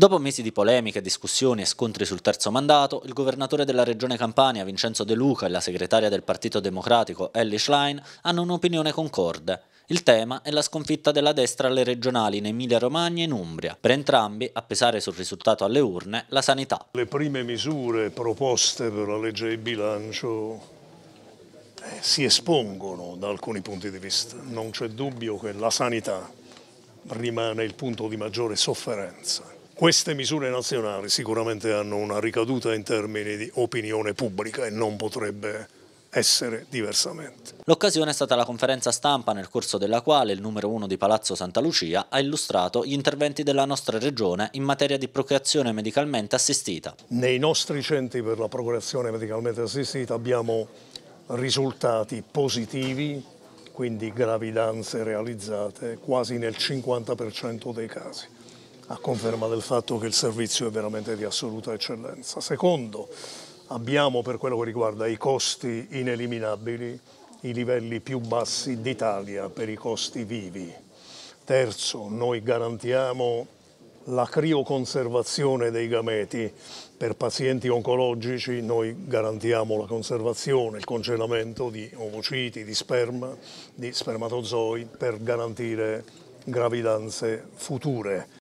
Dopo mesi di polemiche, discussioni e scontri sul terzo mandato, il governatore della regione Campania Vincenzo De Luca e la segretaria del Partito Democratico Ellie Schlein hanno un'opinione concorde. Il tema è la sconfitta della destra alle regionali in Emilia-Romagna e in Umbria. Per entrambi, a pesare sul risultato alle urne, la sanità. Le prime misure proposte per la legge di bilancio eh, si espongono da alcuni punti di vista. Non c'è dubbio che la sanità rimane il punto di maggiore sofferenza queste misure nazionali sicuramente hanno una ricaduta in termini di opinione pubblica e non potrebbe essere diversamente. L'occasione è stata la conferenza stampa nel corso della quale il numero uno di Palazzo Santa Lucia ha illustrato gli interventi della nostra regione in materia di procreazione medicalmente assistita. Nei nostri centri per la procreazione medicalmente assistita abbiamo risultati positivi, quindi gravidanze realizzate quasi nel 50% dei casi a conferma del fatto che il servizio è veramente di assoluta eccellenza. Secondo, abbiamo per quello che riguarda i costi ineliminabili i livelli più bassi d'Italia per i costi vivi. Terzo, noi garantiamo la crioconservazione dei gameti per pazienti oncologici, noi garantiamo la conservazione, il congelamento di ovociti, di sperma, di spermatozoi per garantire gravidanze future